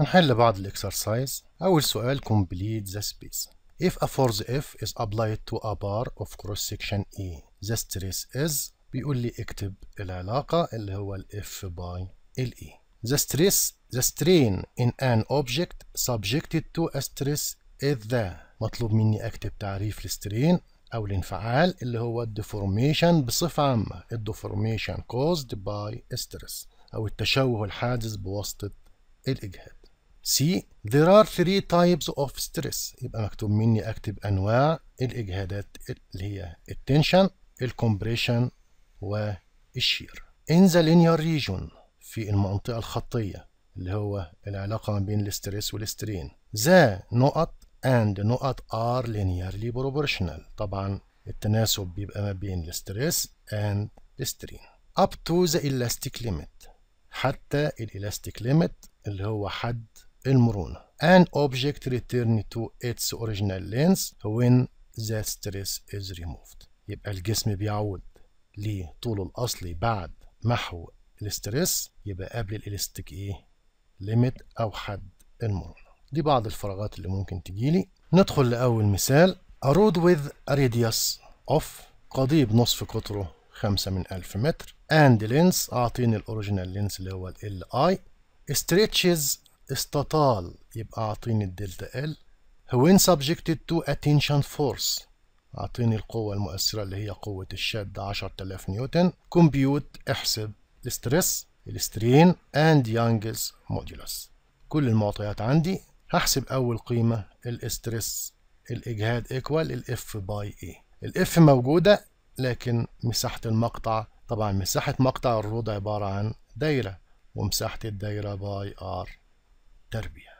هنحل بعض الاكسرسايز أول سؤال complete the space If a force F is applied to a bar of cross section E the stress is بيقول لي اكتب العلاقة اللي هو ال F by ال E The stress the strain in an object subjected to a stress is the مطلوب مني اكتب تعريف السترين او الانفعال اللي هو الديفورميشن بصفة عامة الديفورميشن caused by stress او التشوه الحادث بواسطة الإجهاد سي there are three types of stress يبقى مكتوب مني اكتب انواع الاجهادات اللي هي التنشن الكومبريشن والشير in the linear region في المنطقة الخطية اللي هو العلاقة ما بين الاسترس والسترين the نقط and نقط are linearly proportional طبعا التناسب بيبقى ما بين الاسترس and السترين up to the elastic limit حتى الالاستيك ليميت اللي هو حد المرونة An object return to its original lens when the stress is removed يبقى الجسم بيعود لطوله الأصلي بعد محو الاسترس يبقى قبل الالستيك ايه ليميت أو حد المرونة دي بعض الفراغات اللي ممكن تجيلي ندخل لأول مثال A road with a radius of قضيب نصف قطره خمسة من ألف متر and lens أعطيني الأوريجينال لينس اللي هو ال I stretches استطال يبقى أعطيني الدلتا ال وين subjected to attention force أعطيني القوة المؤثرة اللي هي قوة الشد 10000 نيوتن كومبيوت احسب الستريس السترين and يانجز مودولس كل المعطيات عندي هحسب أول قيمة الاسترس الإجهاد إيكوال الإف باي إيه الإف موجودة لكن مساحة المقطع طبعا مساحة مقطع الرود عبارة عن دايرة ومساحة الدايرة باي آر التربية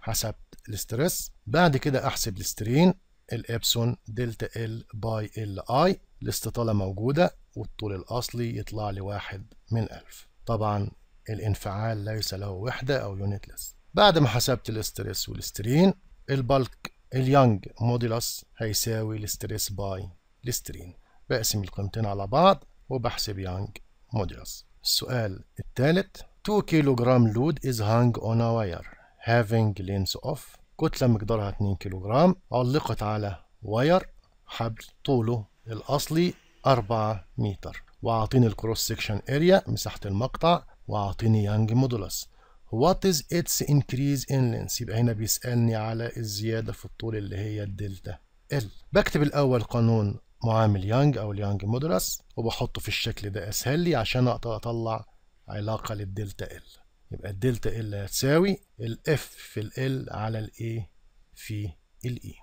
حسبت الاسترس بعد كده احسب السترين الابسون دلتا ال باي ال اي الاستطالة موجودة والطول الأصلي يطلع لي واحد من ألف طبعا الانفعال ليس له وحدة أو يونتلس بعد ما حسبت الاسترس والسترين البلك اليانج موديلس هيساوي الاسترس باي الاسترين بقسم القيمتين على بعض وبحسب يانج موديلس السؤال الثالث 2 كيلو جرام لود is hung on a wire having لينس اوف كتلة مقدارها 2 كيلوغرام علقت على واير حبل طوله الأصلي 4 متر وأعطيني الكروس سيكشن اريا مساحة المقطع وأعطيني يانج مودولس وات از its increase in length يبقى هنا بيسألني على الزيادة في الطول اللي هي الدلتا ال بكتب الأول قانون معامل يانج أو اليانج مودولس وبحطه في الشكل ده أسهل لي عشان أقدر أطلع علاقة للدلتا ال يبقى الدلتا ال هتساوي الاف في ال على ال A في ال E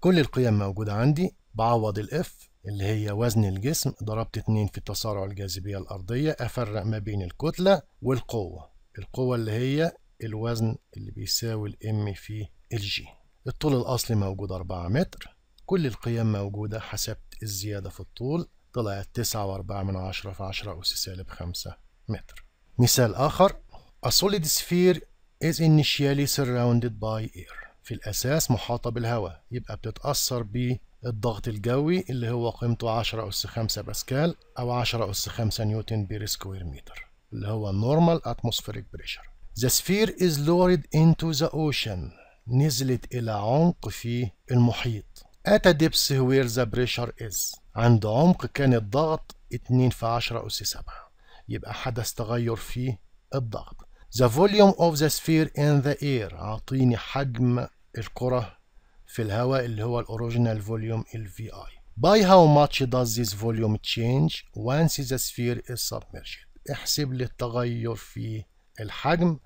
كل القيم موجودة عندي بعوض الاف اللي هي وزن الجسم ضربت 2 في تسارع الجاذبية الأرضية أفرق ما بين الكتلة والقوة القوة اللي هي الوزن اللي بيساوي ال M في ال G الطول الأصلي موجود 4 متر كل القيم موجودة حسبت الزيادة في الطول طلعت 9.4 من عشرة في عشرة أس سالب 5 متر مثال آخر A solid sphere is initially surrounded by air في الأساس محاطة بالهواء يبقى بتتأثر بالضغط الجوي اللي هو قيمته 10 أس 5 باسكال أو 10 أس 5 نيوتن بير سكوير متر اللي هو normal atmospheric pressure The sphere is lowered into the ocean نزلت إلى عمق في المحيط at a depth where the pressure is عند عمق كان الضغط 2 في 10 أس 7 يبقى حدث تغير في الضغط The volume of the sphere in the air عطيني حجم الكرة في الهواء اللي هو الاوريجينال فوليوم ال VI. By how much does this volume change once the sphere is submerged? احسب لي التغير في الحجم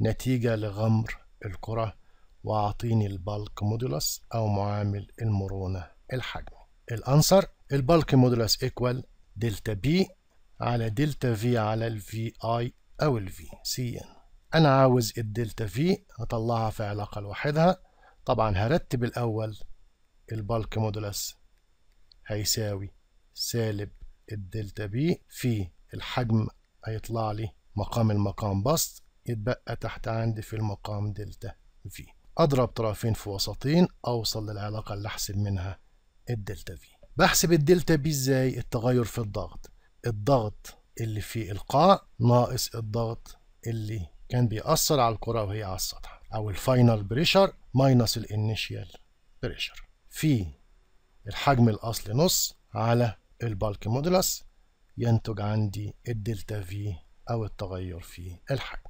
نتيجة لغمر الكرة واعطيني البالك مودولس أو معامل المرونة الحجمي. الأنصر البالك مودولس ايكوال دلتا بي على دلتا في على الفي اي أو الـ سي إن أنا عاوز الدلتا في أطلعها في علاقة لوحدها طبعا هرتب الأول البالك مودولس هيساوي سالب الدلتا بي في الحجم هيطلع لي مقام المقام بسط يتبقى تحت عندي في المقام دلتا في أضرب طرفين في وسطين أوصل للعلاقة اللي أحسب منها الدلتا في بحسب الدلتا بي إزاي التغير في الضغط الضغط اللي في القاع ناقص الضغط اللي كان بيأثر على الكرة وهي على السطح أو الفاينل بريشر ماينس الانيشيال بريشر في الحجم الأصلي نص على البالك مودلس ينتج عندي الدلتا في أو التغير في الحجم